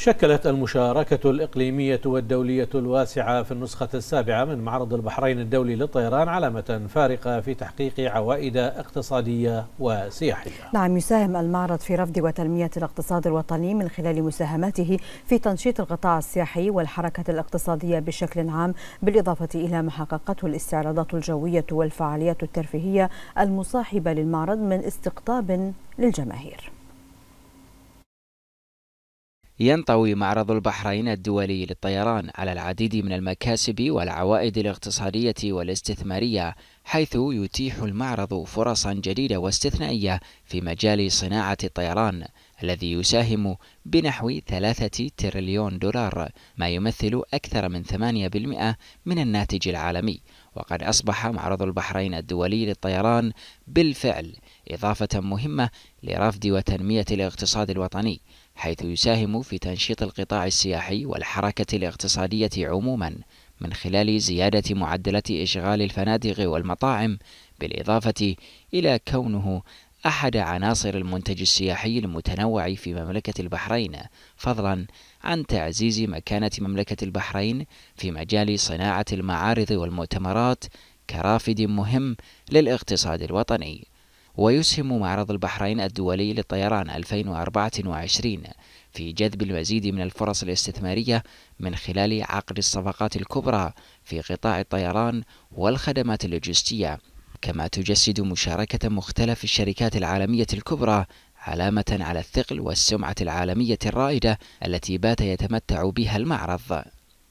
شكلت المشاركة الإقليمية والدولية الواسعة في النسخة السابعة من معرض البحرين الدولي للطيران علامة فارقة في تحقيق عوائد اقتصادية وسياحية نعم يساهم المعرض في رفض وتنمية الاقتصاد الوطني من خلال مساهماته في تنشيط القطاع السياحي والحركة الاقتصادية بشكل عام بالإضافة إلى ما حققته الاستعراضات الجوية والفعاليات الترفيهية المصاحبة للمعرض من استقطاب للجماهير ينطوي معرض البحرين الدولي للطيران على العديد من المكاسب والعوائد الاقتصادية والاستثمارية حيث يتيح المعرض فرصا جديدة واستثنائية في مجال صناعة الطيران الذي يساهم بنحو ثلاثة تريليون دولار ما يمثل أكثر من 8% من الناتج العالمي وقد أصبح معرض البحرين الدولي للطيران بالفعل إضافة مهمة لرفد وتنمية الاقتصاد الوطني حيث يساهم في تنشيط القطاع السياحي والحركة الاقتصادية عموما من خلال زيادة معدلات إشغال الفنادق والمطاعم بالإضافة إلى كونه أحد عناصر المنتج السياحي المتنوع في مملكة البحرين فضلا عن تعزيز مكانة مملكة البحرين في مجال صناعة المعارض والمؤتمرات كرافد مهم للاقتصاد الوطني ويسهم معرض البحرين الدولي للطيران 2024 في جذب المزيد من الفرص الاستثمارية من خلال عقد الصفقات الكبرى في قطاع الطيران والخدمات اللوجستية كما تجسد مشاركة مختلف الشركات العالمية الكبرى علامة على الثقل والسمعة العالمية الرائدة التي بات يتمتع بها المعرض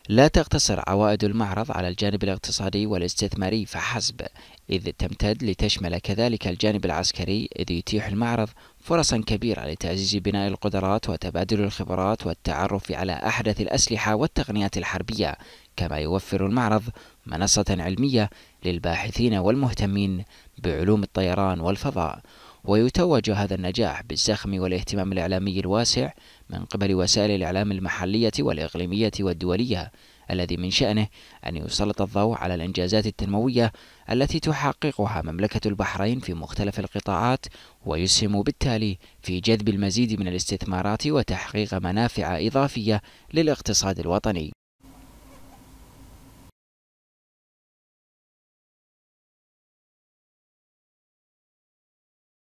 لا تقتصر عوائد المعرض على الجانب الاقتصادي والاستثماري فحسب إذ تمتد لتشمل كذلك الجانب العسكري إذ يتيح المعرض فرصا كبيرة لتعزيز بناء القدرات وتبادل الخبرات والتعرف على أحدث الأسلحة والتقنيات الحربية كما يوفر المعرض منصة علمية للباحثين والمهتمين بعلوم الطيران والفضاء ويتوج هذا النجاح بالزخم والاهتمام الإعلامي الواسع من قبل وسائل الإعلام المحلية والإقليمية والدولية الذي من شأنه أن يسلط الضوء على الإنجازات التنموية التي تحققها مملكة البحرين في مختلف القطاعات ويسهم بالتالي في جذب المزيد من الاستثمارات وتحقيق منافع إضافية للاقتصاد الوطني